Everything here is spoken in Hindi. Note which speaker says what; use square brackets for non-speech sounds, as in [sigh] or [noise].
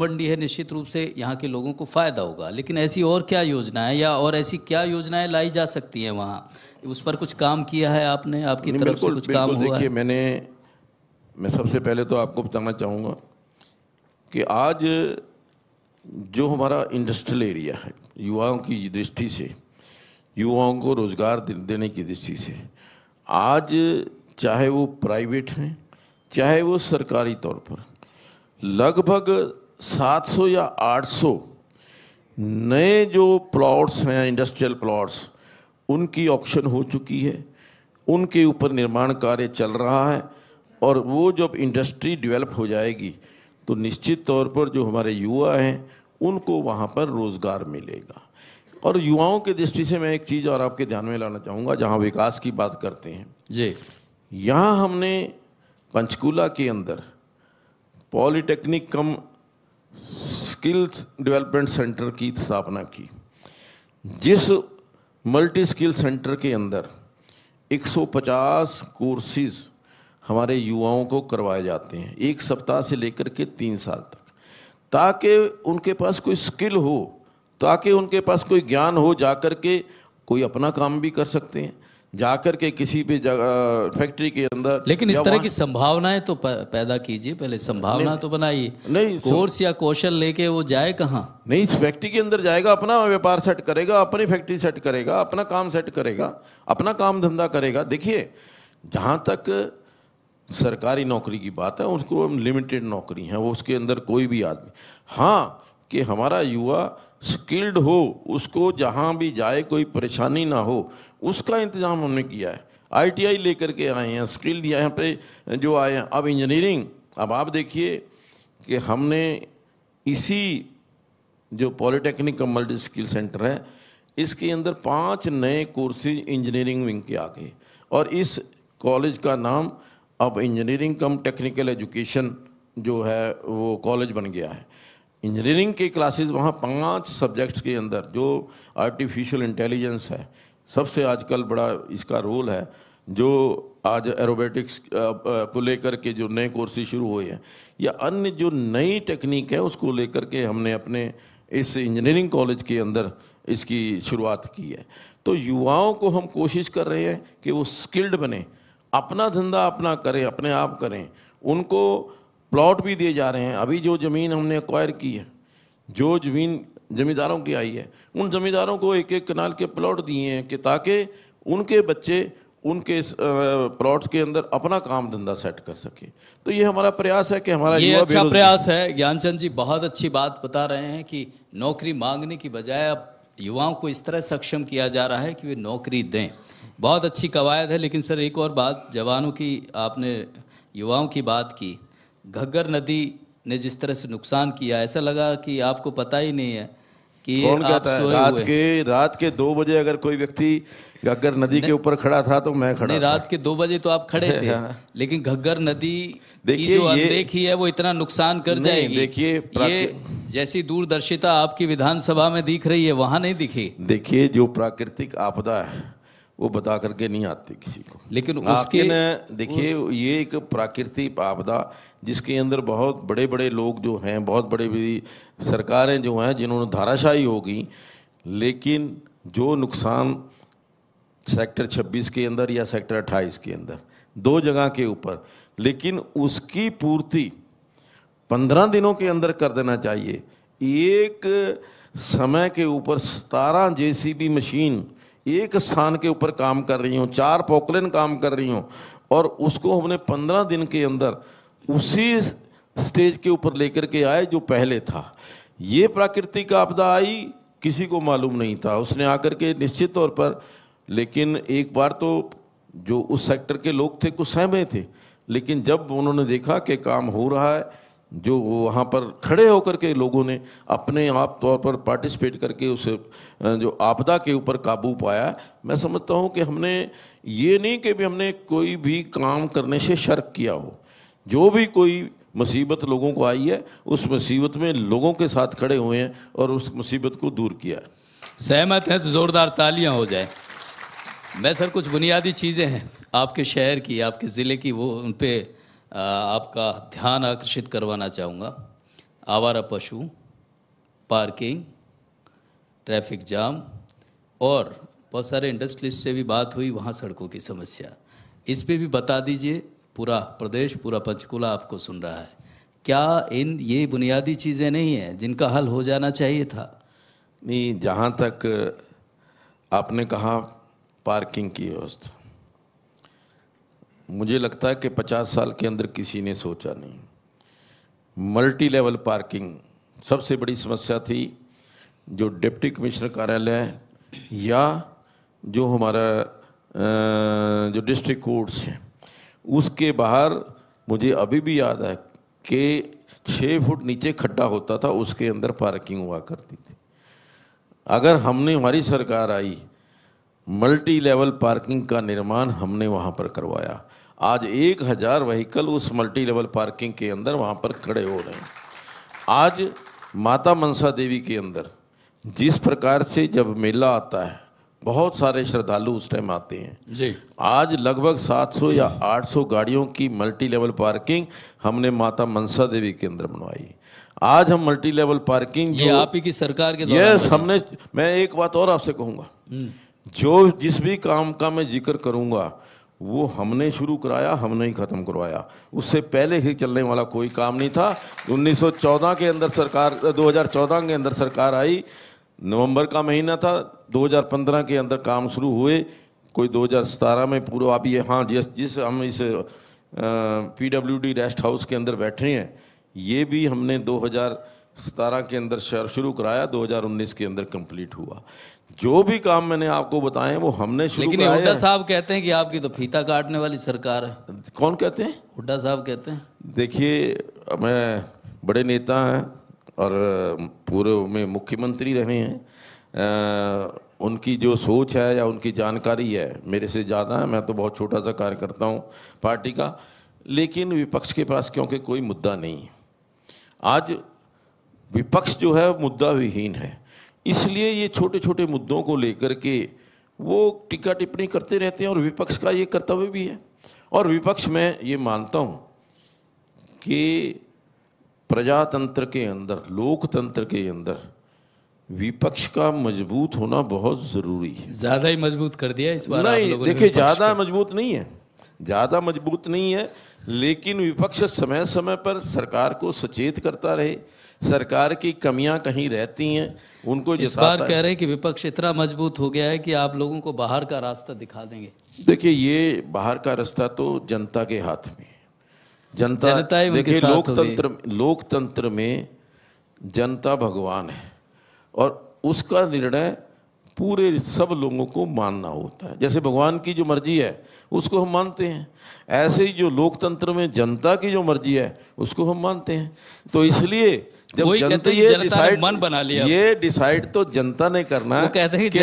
Speaker 1: मंडी है निश्चित रूप से यहाँ के लोगों को फ़ायदा होगा लेकिन ऐसी और क्या योजनाएं या और ऐसी क्या योजनाएं लाई जा सकती हैं वहाँ उस पर कुछ काम किया है आपने आपकी तरफ से कुछ काम हुआ देखिए
Speaker 2: मैंने मैं सबसे पहले तो आपको बताना चाहूँगा कि आज जो हमारा इंडस्ट्रियल एरिया है युवाओं की दृष्टि से युवाओं को रोज़गार देने की दृष्टि से आज चाहे वो प्राइवेट हैं चाहे वो सरकारी तौर पर लगभग 700 या 800 नए जो प्लॉट्स हैं इंडस्ट्रियल प्लॉट्स उनकी ऑक्शन हो चुकी है उनके ऊपर निर्माण कार्य चल रहा है और वो जब इंडस्ट्री डेवलप हो जाएगी तो निश्चित तौर पर जो हमारे युवा हैं उनको वहाँ पर रोज़गार मिलेगा और युवाओं के दृष्टि से मैं एक चीज़ और आपके ध्यान में लाना चाहूँगा जहाँ विकास की बात करते हैं जी यहाँ हमने पंचकूला के अंदर polytechnic cum skills development centre की स्थापना की जिस मल्टी स्किल सेंटर के अंदर 150 कोर्सेज हमारे युवाओं को करवाए जाते हैं एक सप्ताह से लेकर के तीन साल तक ताकि उनके पास कोई स्किल हो ताकि उनके पास कोई ज्ञान हो जा के कोई अपना काम भी कर सकते हैं जाकर के किसी भी जगह फैक्ट्री के अंदर लेकिन इस तरह की
Speaker 1: संभावनाएं तो पैदा कीजिए पहले संभावना तो बनाइए नहीं कोर्स या
Speaker 2: कौशल लेके वो जाए कहाँ नहीं इस फैक्ट्री के अंदर जाएगा अपना व्यापार सेट करेगा अपनी फैक्ट्री सेट करेगा अपना काम सेट करेगा अपना काम धंधा करेगा देखिए जहाँ तक सरकारी नौकरी की बात है उसको लिमिटेड नौकरी है वो उसके अंदर कोई भी आदमी हाँ कि हमारा युवा स्किल्ड हो उसको जहाँ भी जाए कोई परेशानी ना हो उसका इंतज़ाम हमने किया है आईटीआई लेकर के आए हैं स्किल्ड यहाँ पे जो आए हैं अब इंजीनियरिंग अब आप देखिए कि हमने इसी जो पॉलिटेक्निक का मल्टी स्किल सेंटर है इसके अंदर पांच नए कोर्सेज इंजीनियरिंग विंग के आ गए और इस कॉलेज का नाम अब इंजीनियरिंग कम टेक्निकल एजुकेशन जो है वो कॉलेज बन गया है इंजीनियरिंग के क्लासेस वहाँ पांच सब्जेक्ट्स के अंदर जो आर्टिफिशियल इंटेलिजेंस है सबसे आजकल बड़ा इसका रोल है जो आज एरोबेटिक्स को लेकर के जो नए कोर्सेज शुरू हुए हैं या अन्य जो नई टेक्निक है उसको लेकर के हमने अपने इस इंजीनियरिंग कॉलेज के अंदर इसकी शुरुआत की है तो युवाओं को हम कोशिश कर रहे हैं कि वो स्किल्ड बने अपना धंधा अपना करें अपने आप करें उनको प्लॉट भी दिए जा रहे हैं अभी जो ज़मीन हमने अक्वायर की है जो ज़मीन ज़मींदारों की आई है उन ज़मींदारों को एक एक कनाल के प्लॉट दिए हैं कि ताकि उनके बच्चे उनके प्लॉट्स के अंदर अपना काम धंधा सेट कर सके तो ये हमारा प्रयास है कि हमारा ये अच्छा प्रयास
Speaker 1: है ज्ञानचंद जी बहुत अच्छी बात बता रहे हैं कि नौकरी मांगने की बजाय अब युवाओं को इस तरह सक्षम किया जा रहा है कि वे नौकरी दें बहुत अच्छी कवायद है लेकिन सर एक और बात जवानों की आपने युवाओं की बात की घग्गर नदी ने जिस तरह से नुकसान किया ऐसा लगा कि आपको पता ही नहीं है कि कौन कहता है रात
Speaker 2: के रात के दो बजे अगर कोई व्यक्ति घग्गर नदी के ऊपर खड़ा था तो मैं खड़ा नहीं
Speaker 1: रात के दो बजे तो आप खड़े थे हाँ। [laughs] लेकिन घग्गर नदी
Speaker 2: देखिए जो अनदेखी
Speaker 1: है वो इतना नुकसान कर जाएगी देखिए ये जैसी दूरदर्शिता आपकी विधानसभा में दिख रही है वहां नहीं दिखी
Speaker 2: देखिए जो प्राकृतिक आपदा है वो बता करके नहीं आती किसी को लेकिन उसके देखिए उस... ये एक प्राकृतिक आपदा जिसके अंदर बहुत बड़े बड़े लोग जो हैं बहुत बड़े बड़ी सरकारें जो हैं जिन्होंने धाराशाही होगी लेकिन जो नुकसान सेक्टर 26 के अंदर या सेक्टर 28 के अंदर दो जगह के ऊपर लेकिन उसकी पूर्ति पंद्रह दिनों के अंदर कर देना चाहिए एक समय के ऊपर सतारह जेसीबी मशीन एक स्थान के ऊपर काम कर रही हूँ चार पोकलेन काम कर रही हूँ और उसको हमने पंद्रह दिन के अंदर उसी स्टेज के ऊपर लेकर के आए जो पहले था ये प्राकृतिक आपदा आई किसी को मालूम नहीं था उसने आकर के निश्चित तौर पर लेकिन एक बार तो जो उस सेक्टर के लोग थे कुछ सहमे थे लेकिन जब उन्होंने देखा कि काम हो रहा है जो वहाँ पर खड़े होकर के लोगों ने अपने आप तौर पर पार्टिसिपेट करके उस जो आपदा के ऊपर काबू पाया मैं समझता हूँ कि हमने ये नहीं कि भी हमने कोई भी काम करने से शर्क किया हो जो भी कोई मुसीबत लोगों को आई है उस मुसीबत में लोगों के साथ खड़े हुए हैं और उस मुसीबत को दूर किया है
Speaker 1: सहमत हैं तो ज़ोरदार तालियां हो जाए मैं सर कुछ बुनियादी चीज़ें हैं आपके शहर की आपके ज़िले की वो उन पर आपका ध्यान आकर्षित करवाना चाहूँगा आवारा पशु पार्किंग ट्रैफिक जाम और बहुत सारे इंडस्ट्रीज से भी बात हुई वहाँ सड़कों की समस्या इस पर भी बता दीजिए पूरा प्रदेश पूरा पंचकूला आपको सुन रहा है क्या इन ये बुनियादी चीज़ें नहीं
Speaker 2: हैं जिनका हल हो जाना चाहिए था नहीं जहाँ तक आपने कहा पार्किंग की व्यवस्था मुझे लगता है कि 50 साल के अंदर किसी ने सोचा नहीं मल्टी लेवल पार्किंग सबसे बड़ी समस्या थी जो डिप्टी कमिश्नर कार्यालय या जो हमारा जो डिस्ट्रिक्ट कोर्ट्स हैं उसके बाहर मुझे अभी भी याद है कि छः फुट नीचे खड्डा होता था उसके अंदर पार्किंग हुआ करती थी अगर हमने हमारी सरकार आई मल्टी लेवल पार्किंग का निर्माण हमने वहाँ पर करवाया आज एक हज़ार वहीकल उस मल्टी लेवल पार्किंग के अंदर वहाँ पर खड़े हो रहे हैं आज माता मनसा देवी के अंदर जिस प्रकार से जब मेला आता है बहुत सारे श्रद्धालु उस टाइम आते हैं जी आज लगभग 700 या 800 गाड़ियों की मल्टी लेवल पार्किंग हमने माता मनसा देवी के अंदर बनवाई आज हम मल्टी लेवल पार्किंग ये आप ही की सरकार के यस हमने मैं एक बात और आपसे कहूंगा हम्म। जो जिस भी काम का मैं जिक्र करूंगा वो हमने शुरू कराया हमने ही ख़त्म करवाया उससे पहले ही चलने वाला कोई काम नहीं था 1914 के अंदर सरकार 2014 के अंदर सरकार आई नवंबर का महीना था 2015 के अंदर काम शुरू हुए कोई 2017 में पूरा आप ये हाँ जिस जिस हम इस P W D rest house के अंदर बैठे हैं ये भी हमने सतारह के अंदर शहर शुरू कराया 2019 के अंदर कंप्लीट हुआ जो भी काम मैंने आपको बताए वो हमने शुरू लेकिन हुड्डा
Speaker 1: साहब कहते हैं कि आपकी तो फीता काटने वाली सरकार है कौन कहते हैं हुड्डा साहब कहते हैं
Speaker 2: देखिए मैं बड़े नेता हैं और पूर्व में मुख्यमंत्री रहे हैं उनकी जो सोच है या उनकी जानकारी है मेरे से ज़्यादा है मैं तो बहुत छोटा सा कार्यकर्ता हूँ पार्टी का लेकिन विपक्ष के पास क्योंकि कोई मुद्दा नहीं आज विपक्ष जो है मुद्दा विहीन है इसलिए ये छोटे छोटे मुद्दों को लेकर के वो टीका टिप्पणी करते रहते हैं और विपक्ष का ये कर्तव्य भी है और विपक्ष में ये मानता हूँ कि प्रजातंत्र के अंदर लोकतंत्र के अंदर विपक्ष का मजबूत होना बहुत जरूरी है
Speaker 1: ज्यादा ही मजबूत कर दिया इस बार नहीं देखिए ज्यादा मजबूत नहीं है
Speaker 2: ज़्यादा मजबूत नहीं है लेकिन विपक्ष समय समय पर सरकार को सचेत करता रहे सरकार की कमियां कहीं रहती हैं उनको इस बार कह रहे
Speaker 1: हैं कि विपक्ष इतना मजबूत हो गया है कि आप लोगों को बाहर का रास्ता दिखा देंगे
Speaker 2: देखिए ये बाहर का रास्ता तो जनता के हाथ में जनता देखिए लोकतंत्र लोकतंत्र में जनता भगवान है और उसका निर्णय पूरे सब लोगों को मानना होता है जैसे भगवान की जो मर्जी है उसको हम मानते हैं ऐसे ही जो लोकतंत्र में जनता की जो मर्जी है उसको हम मानते हैं तो इसलिए जब जनता ये डिसाइड मन बना लिया ये डिसाइड तो जनता ने करना है